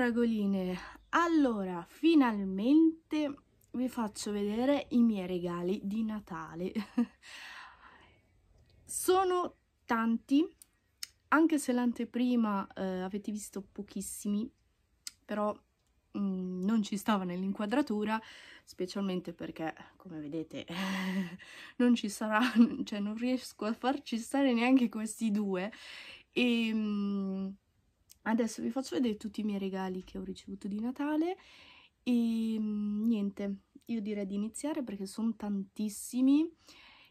fragoline allora finalmente vi faccio vedere i miei regali di natale sono tanti anche se l'anteprima eh, avete visto pochissimi però mh, mm, non ci stava nell'inquadratura specialmente perché come vedete non ci sarà cioè non riesco a farci stare neanche questi due e mh, mm, Adesso vi faccio vedere tutti i miei regali che ho ricevuto di Natale e ehm, niente, io direi di iniziare perché sono tantissimi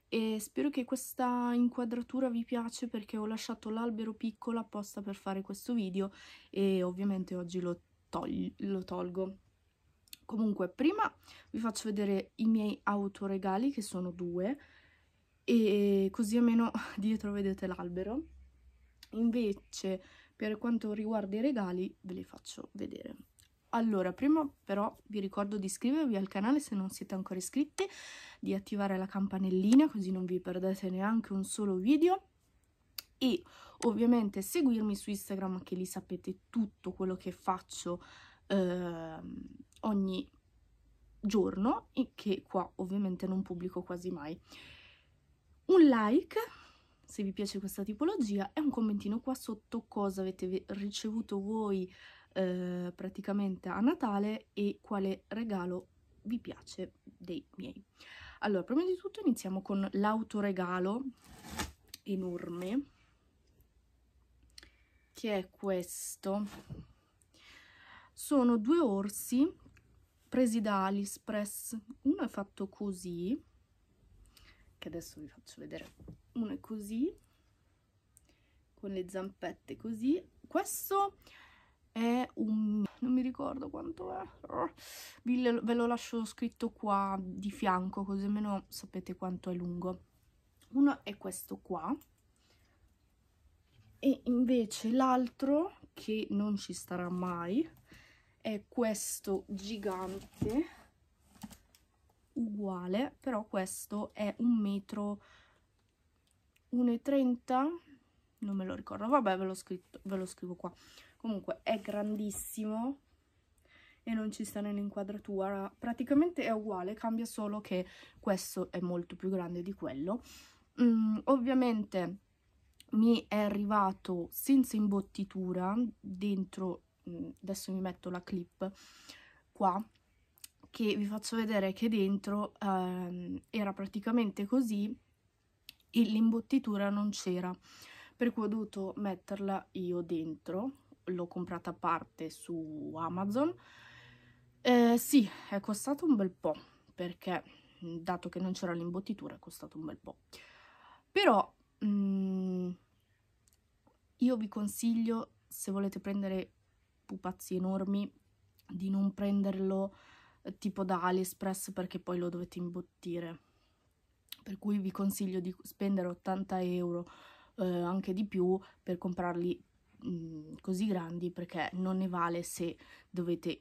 e spero che questa inquadratura vi piace perché ho lasciato l'albero piccolo apposta per fare questo video e ovviamente oggi lo, tol lo tolgo. Comunque prima vi faccio vedere i miei autoregali che sono due e così almeno dietro vedete l'albero. Invece per quanto riguarda i regali ve li faccio vedere. Allora, prima però vi ricordo di iscrivervi al canale se non siete ancora iscritti, di attivare la campanellina così non vi perdete neanche un solo video e ovviamente seguirmi su Instagram che lì sapete tutto quello che faccio eh, ogni giorno e che qua ovviamente non pubblico quasi mai. Un like se vi piace questa tipologia e un commentino qua sotto cosa avete ricevuto voi eh, praticamente a Natale e quale regalo vi piace dei miei. Allora, prima di tutto iniziamo con l'autoregalo enorme, che è questo. Sono due orsi presi da Aliexpress. Uno è fatto così, che adesso vi faccio vedere uno è così con le zampette così questo è un non mi ricordo quanto è ve lo lascio scritto qua di fianco così almeno sapete quanto è lungo uno è questo qua e invece l'altro che non ci starà mai è questo gigante uguale però questo è un metro 1,30 non me lo ricordo vabbè ve lo, scritto, ve lo scrivo qua comunque è grandissimo e non ci sta nell'inquadratura praticamente è uguale cambia solo che questo è molto più grande di quello mm, ovviamente mi è arrivato senza imbottitura dentro mm, adesso mi metto la clip qua che vi faccio vedere che dentro ehm, era praticamente così e l'imbottitura non c'era per cui ho dovuto metterla io dentro l'ho comprata a parte su Amazon eh, sì, è costato un bel po' perché dato che non c'era l'imbottitura è costato un bel po' però mh, io vi consiglio se volete prendere pupazzi enormi di non prenderlo eh, tipo da AliExpress perché poi lo dovete imbottire per cui vi consiglio di spendere 80 euro, eh, anche di più, per comprarli mh, mm, così grandi perché non ne vale se dovete,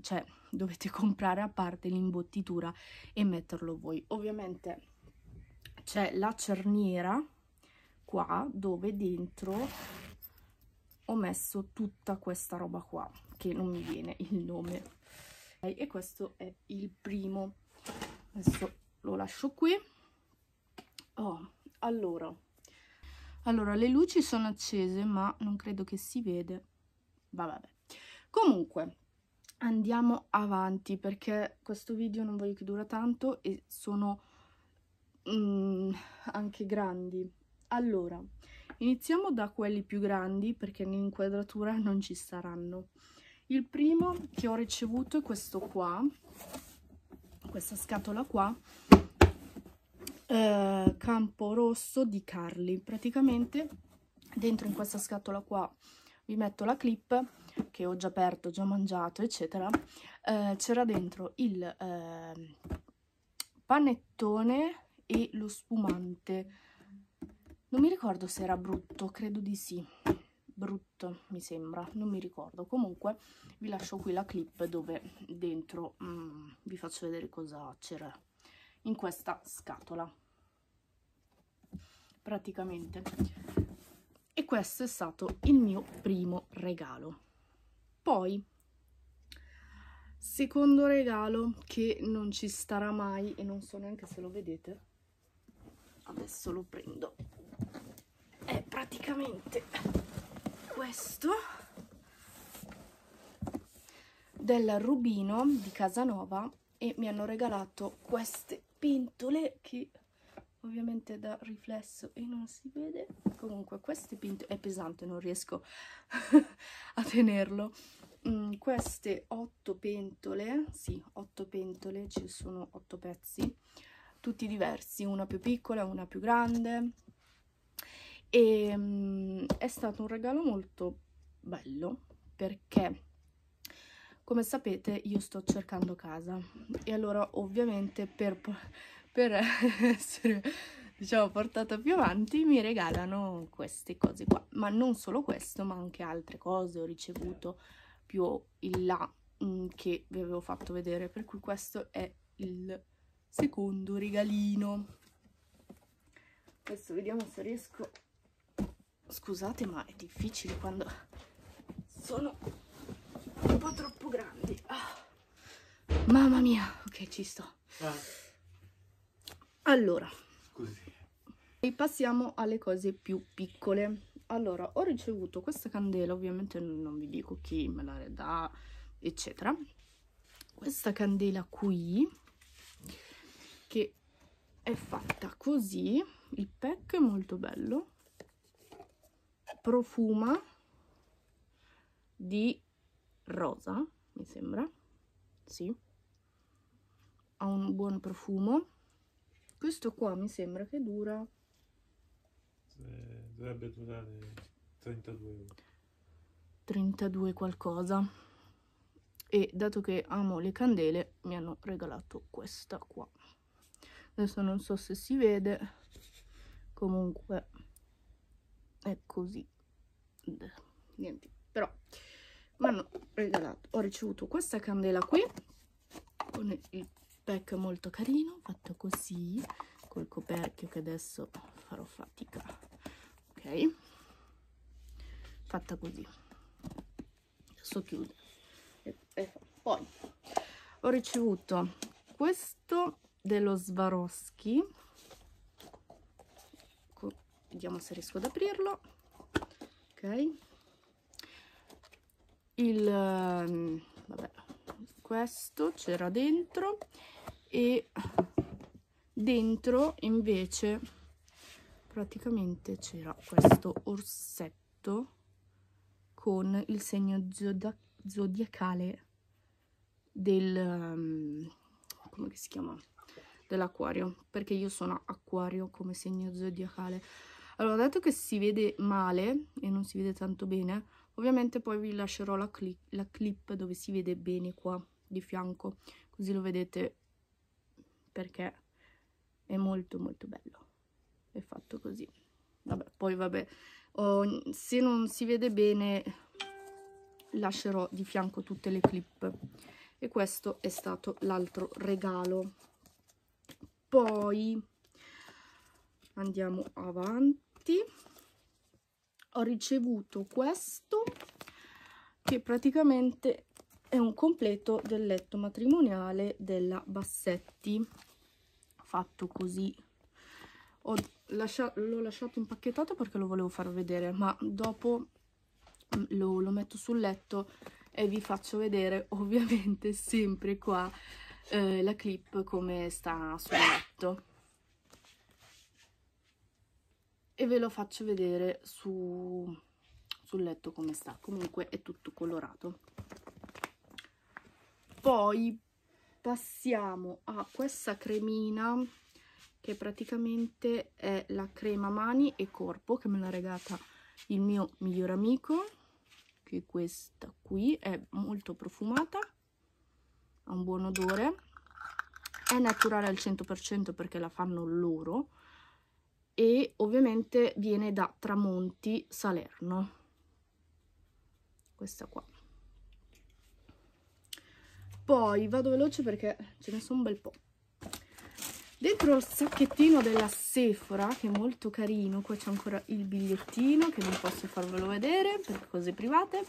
cioè, dovete comprare a parte l'imbottitura e metterlo voi. Ovviamente c'è la cerniera qua dove dentro ho messo tutta questa roba qua che non mi viene il nome e questo è il primo adesso lo lascio qui Oh, allora. Allora, le luci sono accese, ma non credo che si vede. Vabbè. vabbè. Comunque, andiamo avanti perché questo video non voglio che dura tanto e sono mm, anche grandi. Allora, iniziamo da quelli più grandi perché nell'inquadratura non ci saranno. Il primo che ho ricevuto è questo qua, questa scatola qua, eh, campo rosso di Carly. praticamente dentro in questa scatola qua vi metto la clip che ho già aperto, già mangiato eccetera eh, c'era dentro il eh, panettone e lo spumante non mi ricordo se era brutto, credo di sì brutto mi sembra, non mi ricordo comunque vi lascio qui la clip dove dentro mm, vi faccio vedere cosa c'era in questa scatola praticamente e questo è stato il mio primo regalo poi secondo regalo che non ci starà mai e non so neanche se lo vedete adesso lo prendo è praticamente questo del Rubino di Casanova e mi hanno regalato queste pintole che ovviamente da riflesso e non si vede comunque queste pintole è pesante non riesco a tenerlo mm, queste otto pentole sì otto pentole ci sono otto pezzi tutti diversi una più piccola una più grande e mm, è stato un regalo molto bello perché come sapete io sto cercando casa e allora ovviamente per, per essere diciamo portata più avanti mi regalano queste cose qua, ma non solo questo ma anche altre cose ho ricevuto più in là mh, mm, che vi avevo fatto vedere, per cui questo è il secondo regalino. Adesso vediamo se riesco... Scusate ma è difficile quando sono un po' troppo grandi. Oh. Mamma mia, ok, ci sto. Allora, Così. E passiamo alle cose più piccole. Allora, ho ricevuto questa candela, ovviamente non vi dico chi me la redà, eccetera. Questa candela qui, che è fatta così, il pack è molto bello, profuma di rosa, mi sembra, sì, ha un buon profumo. Questo qua mi sembra che dura... Eh, dovrebbe durare 32 euro. 32 qualcosa. E dato che amo le candele, mi hanno regalato questa qua. Adesso non so se si vede, comunque è così. Niente, però mi hanno regalato ho ricevuto questa candela qui con il pack molto carino fatto così col coperchio che adesso farò fatica ok fatta così adesso chiudo. poi ho ricevuto questo dello Swarovski ecco, vediamo se riesco ad aprirlo ok il ehm, vabbè, questo c'era dentro e dentro invece praticamente c'era questo orsetto con il segno zodiacale del um, come si chiama dell'acquario perché io sono acquario come segno zodiacale allora dato che si vede male e non si vede tanto bene ovviamente poi vi lascerò la, cli la clip dove si vede bene qua di fianco così lo vedete perché è molto molto bello è fatto così vabbè poi vabbè oh, se non si vede bene lascerò di fianco tutte le clip e questo è stato l'altro regalo poi andiamo avanti ho ricevuto questo che praticamente è un completo del letto matrimoniale della Bassetti fatto così l'ho lascia lasciato impacchettato perché lo volevo far vedere ma dopo mm, lo, lo metto sul letto e vi faccio vedere ovviamente sempre qua eh, la clip come sta sul letto e ve lo faccio vedere su, sul letto come sta comunque è tutto colorato poi passiamo a questa cremina che praticamente è la crema mani e corpo che me l'ha regata il mio miglior amico che questa qui è molto profumata ha un buon odore è naturale al 100% perché la fanno loro e ovviamente viene da Tramonti Salerno questa qua poi vado veloce perché ce ne sono un bel po' dentro il sacchettino della Sephora che è molto carino qua c'è ancora il bigliettino che non posso farvelo vedere per cose private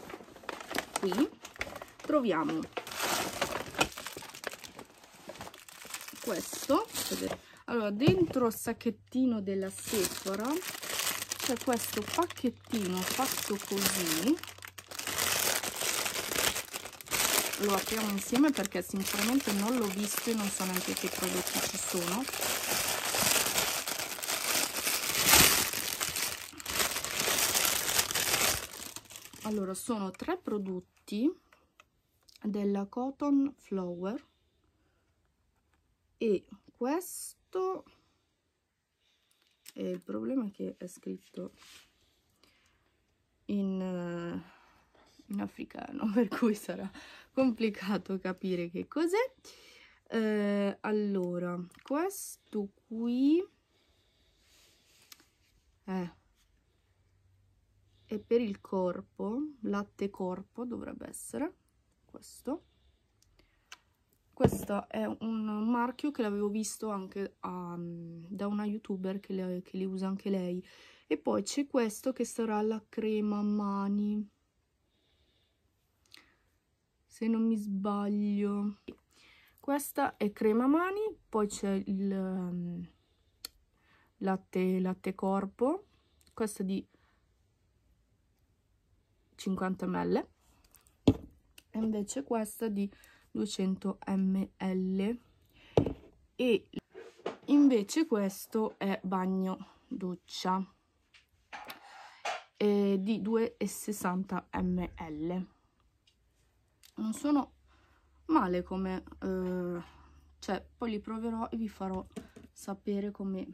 qui troviamo questo vedete allora dentro il sacchettino della Sephora c'è questo pacchettino fatto così lo apriamo insieme perché sinceramente non l'ho visto e non so neanche che prodotti ci sono allora sono tre prodotti della cotton flower e questo e il problema è che è scritto in, eh, in africano per cui sarà complicato capire che cos'è eh, allora questo qui eh, è per il corpo latte corpo dovrebbe essere questo questo è un marchio che l'avevo visto anche a, um, da una youtuber che, le, che li usa anche lei e poi c'è questo che sarà la crema mani se non mi sbaglio questa è crema mani poi c'è il um, latte, latte corpo questa di 50 ml e invece questa di 200 ml e invece questo è bagno doccia eh, di 2,60 ml non sono male come eh, cioè poi li proverò e vi farò sapere come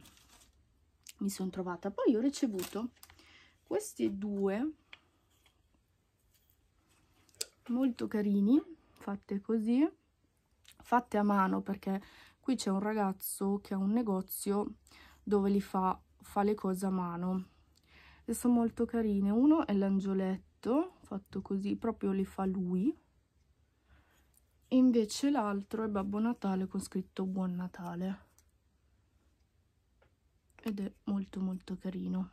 mi sono trovata poi ho ricevuto questi due molto carini fatte così fatte a mano perché qui c'è un ragazzo che ha un negozio dove li fa, fa le cose a mano e sono molto carine uno è l'angioletto fatto così proprio li fa lui e invece l'altro è Babbo Natale con scritto Buon Natale ed è molto molto carino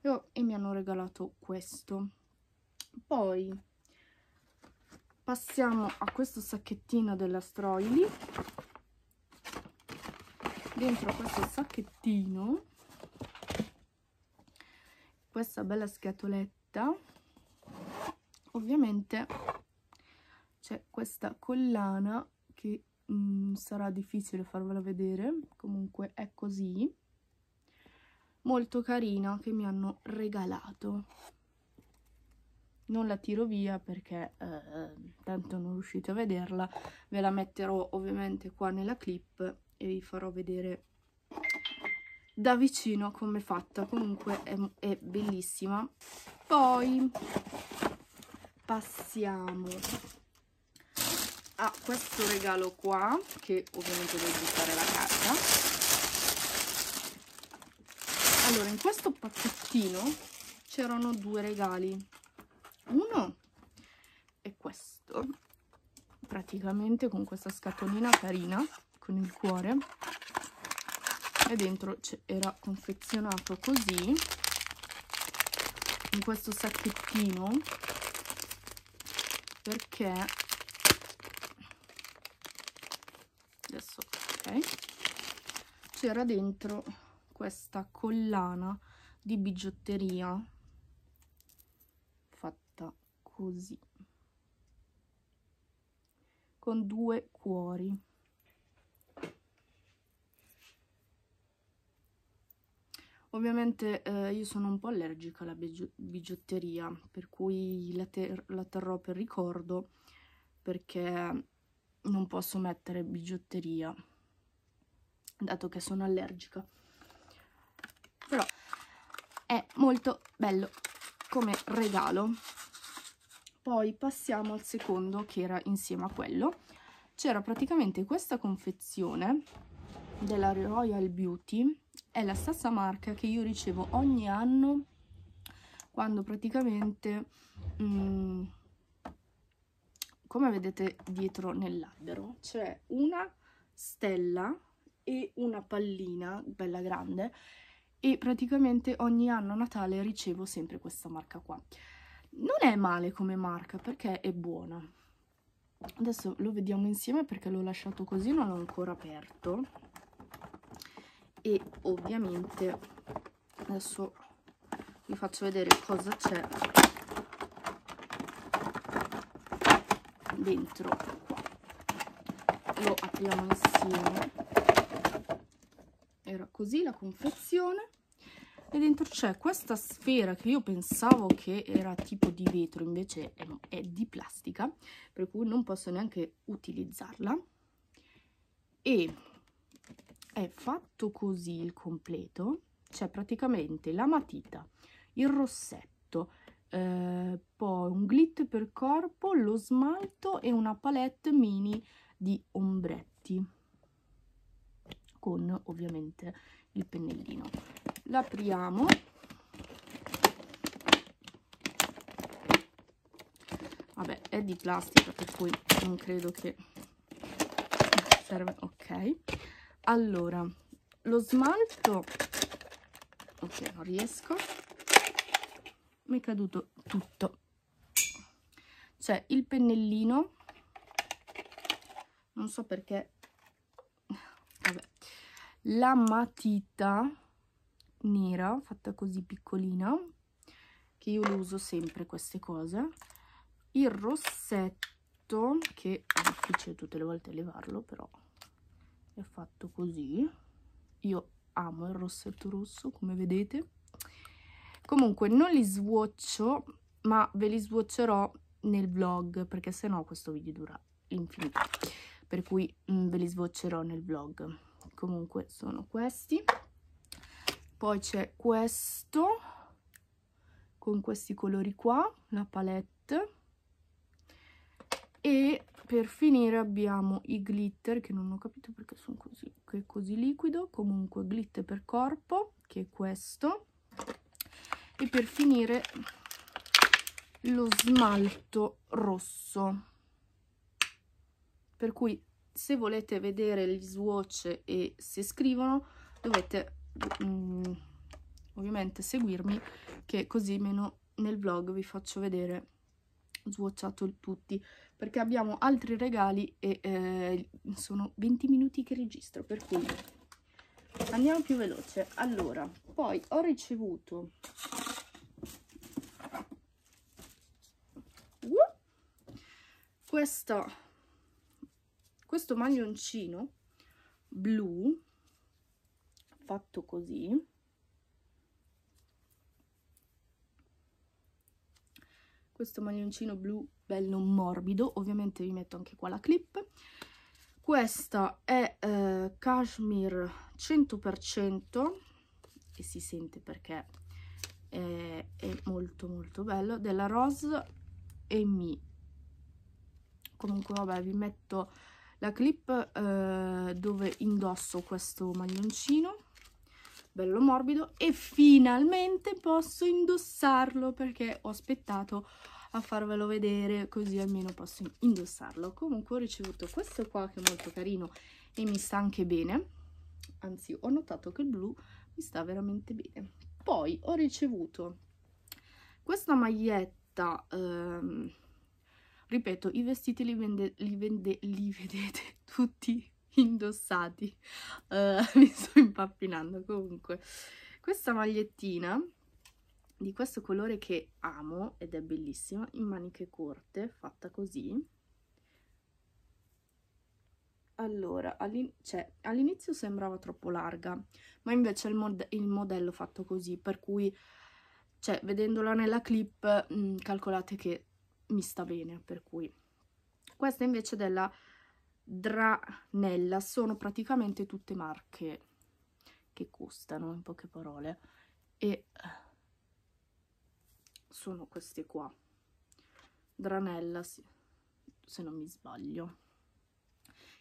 e, e mi hanno regalato questo poi passiamo a questo sacchettino della Stroili dentro questo sacchettino questa bella scatoletta ovviamente c'è questa collana che mh, mm, sarà difficile farvela vedere comunque è così molto carina che mi hanno regalato non la tiro via perché eh, tanto non riuscite a vederla ve la metterò ovviamente qua nella clip e vi farò vedere da vicino come è fatta comunque è, è bellissima poi passiamo a questo regalo qua che ovviamente devo buttare la carta allora in questo pacchettino c'erano due regali uno è questo praticamente con questa scatolina carina con il cuore e dentro era confezionato così in questo sacchettino perché adesso ok c'era dentro questa collana di bigiotteria così con due cuori ovviamente eh, io sono un po' allergica alla bigiotteria per cui la, ter la terrò per ricordo perché non posso mettere bigiotteria dato che sono allergica però è molto bello come regalo poi passiamo al secondo che era insieme a quello c'era praticamente questa confezione della Royal Beauty è la stessa marca che io ricevo ogni anno quando praticamente mh, mm, come vedete dietro nell'albero c'è una stella e una pallina bella grande e praticamente ogni anno a Natale ricevo sempre questa marca qua non è male come marca perché è buona adesso lo vediamo insieme perché l'ho lasciato così non l'ho ancora aperto e ovviamente adesso vi faccio vedere cosa c'è dentro qua lo apriamo insieme era così la confezione e dentro c'è questa sfera che io pensavo che era tipo di vetro invece è, è di plastica per cui non posso neanche utilizzarla e è fatto così il completo c'è praticamente la matita il rossetto eh, poi un glitter per corpo lo smalto e una palette mini di ombretti con ovviamente il pennellino l'apriamo vabbè è di plastica per cui non credo che serve ok allora lo smalto ok non riesco mi è caduto tutto c'è cioè, il pennellino non so perché vabbè la matita nera fatta così piccolina che io uso sempre queste cose il rossetto che è difficile tutte le volte levarlo però è fatto così io amo il rossetto rosso come vedete comunque non li swatcho ma ve li swatcherò nel vlog perché sennò questo video dura l'infinito per cui mh, mm, ve li svoccerò nel vlog comunque sono questi poi c'è questo con questi colori qua la palette e per finire abbiamo i glitter che non ho capito perché sono così, che è così liquido comunque glitter per corpo che è questo e per finire lo smalto rosso per cui se volete vedere gli swatch e se scrivono dovete Mm, ovviamente seguirmi che così meno nel vlog vi faccio vedere swatchato tutti perché abbiamo altri regali e eh, sono 20 minuti che registro per cui andiamo più veloce allora poi ho ricevuto uh, questa, questo maglioncino blu fatto così questo maglioncino blu bello morbido ovviamente vi metto anche qua la clip questa è eh, cashmere 100% e si sente perché è, è molto molto bello della Rose e Mi comunque vabbè vi metto la clip eh, dove indosso questo maglioncino bello morbido e finalmente posso indossarlo perché ho aspettato a farvelo vedere così almeno posso indossarlo. Comunque ho ricevuto questo qua che è molto carino e mi sta anche bene, anzi ho notato che il blu mi sta veramente bene. Poi ho ricevuto questa maglietta, ehm, ripeto i vestiti li, vende, li, vende, li vedete tutti indossati uh, mi sto impappinando comunque questa magliettina di questo colore che amo ed è bellissima in maniche corte fatta così allora cioè, all'inizio cioè, all sembrava troppo larga ma invece il, mod il modello fatto così per cui cioè, vedendola nella clip mh, mm, calcolate che mi sta bene per cui questa invece è della Dranella sono praticamente tutte marche che costano in poche parole e eh, sono queste qua Dranella se non mi sbaglio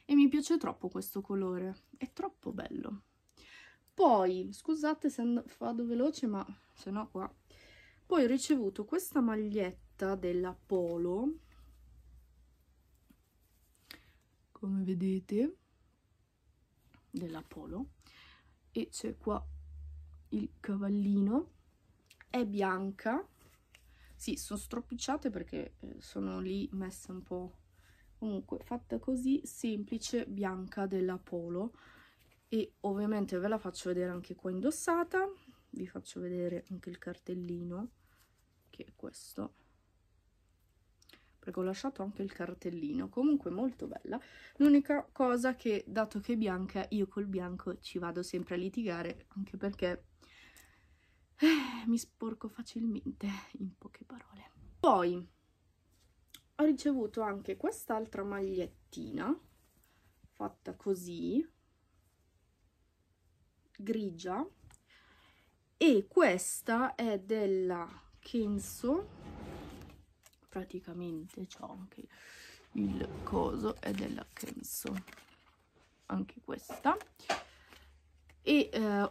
e mi piace troppo questo colore è troppo bello poi scusate se vado veloce ma se no qua poi ho ricevuto questa maglietta della Polo come vedete dell'Apollo e c'è qua il cavallino è bianca sì sono stropicciate perché eh, sono lì messe un po' comunque fatta così semplice bianca dell'Apollo e ovviamente ve la faccio vedere anche qua indossata vi faccio vedere anche il cartellino che è questo perché ho lasciato anche il cartellino comunque molto bella l'unica cosa che dato che è bianca io col bianco ci vado sempre a litigare anche perché eh, mi sporco facilmente in poche parole poi ho ricevuto anche quest'altra magliettina fatta così grigia e questa è della Kenzo praticamente c'ho anche il coso è della Kenzo anche questa e eh,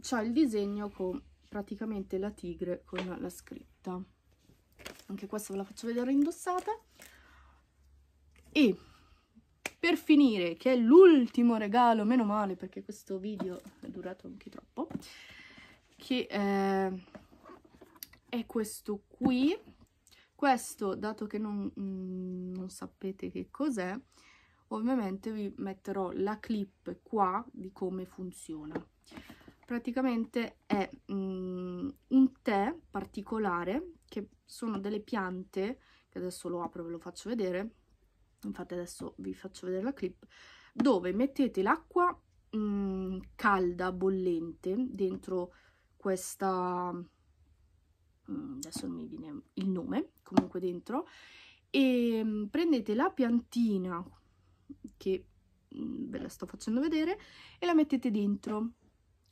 c'ha il disegno con praticamente la tigre con la scritta anche questa ve la faccio vedere indossata e per finire che è l'ultimo regalo meno male perché questo video è durato anche troppo che eh, è questo qui questo, dato che non, mm, non sapete che cos'è, ovviamente vi metterò la clip qua di come funziona. Praticamente è mh, mm, un tè particolare, che sono delle piante, che adesso lo apro e ve lo faccio vedere, infatti adesso vi faccio vedere la clip, dove mettete l'acqua mm, calda, bollente, dentro questa Mm, adesso non mi viene il nome, comunque dentro, e ehm, prendete la piantina che mm, ve la sto facendo vedere e la mettete dentro.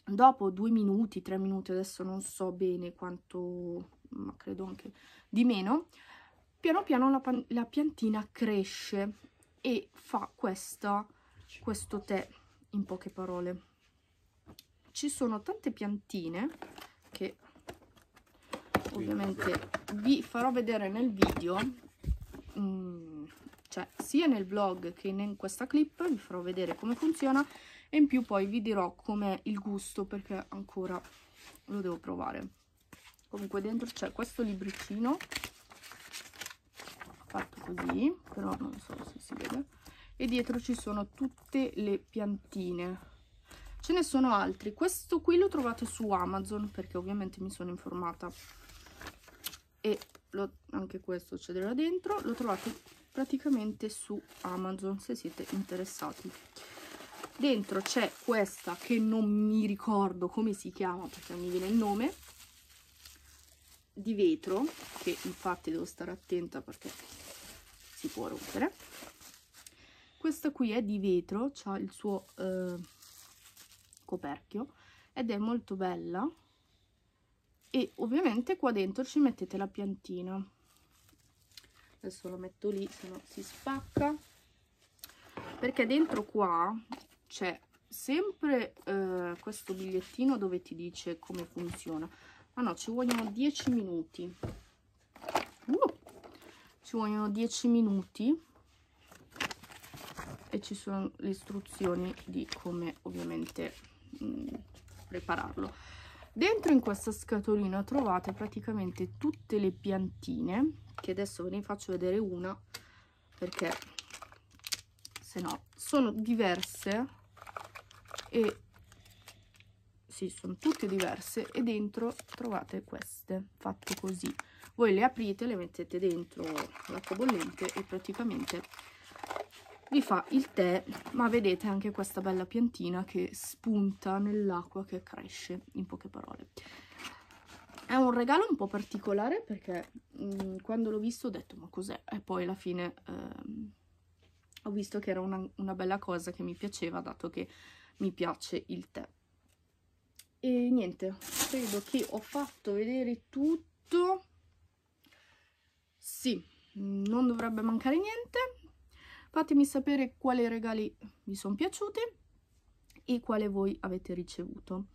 Dopo due minuti, tre minuti, adesso non so bene quanto, ma credo anche di meno, piano piano la, la piantina cresce e fa questa, questo tè, in poche parole. Ci sono tante piantine che ovviamente vi farò vedere nel video mm, cioè sia nel vlog che in questa clip vi farò vedere come funziona e in più poi vi dirò com'è il gusto perché ancora lo devo provare comunque dentro c'è questo libricino fatto così però non so se si vede e dietro ci sono tutte le piantine ce ne sono altri questo qui l'ho trovato su Amazon perché ovviamente mi sono informata e lo, anche questo cederà dentro lo trovate praticamente su Amazon se siete interessati dentro c'è questa che non mi ricordo come si chiama perché non mi viene il nome di vetro che infatti devo stare attenta perché si può rompere questa qui è di vetro ha il suo eh, coperchio ed è molto bella e ovviamente qua dentro ci mettete la piantina adesso la metto lì se no si spacca perché dentro qua c'è sempre eh, questo bigliettino dove ti dice come funziona ah no ci vogliono 10 minuti uh, ci vogliono 10 minuti e ci sono le istruzioni di come ovviamente mh, mm, prepararlo dentro in questa scatolina trovate praticamente tutte le piantine che adesso ve ne faccio vedere una perché se no sono diverse e sì, sono tutte diverse e dentro trovate queste fatte così voi le aprite le mettete dentro l'acqua bollente e praticamente vi fa il tè, ma vedete anche questa bella piantina che spunta nell'acqua che cresce, in poche parole. È un regalo un po' particolare perché mh, mm, quando l'ho visto ho detto ma cos'è? E poi alla fine ehm, ho visto che era una, una bella cosa che mi piaceva dato che mi piace il tè. E niente, credo che ho fatto vedere tutto. Sì, non dovrebbe mancare niente Fatemi sapere quali regali vi sono piaciuti e quale voi avete ricevuto.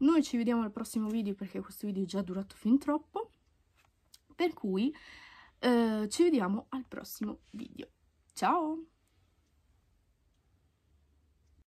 Noi ci vediamo al prossimo video perché questo video è già durato fin troppo. Per cui eh, ci vediamo al prossimo video. Ciao!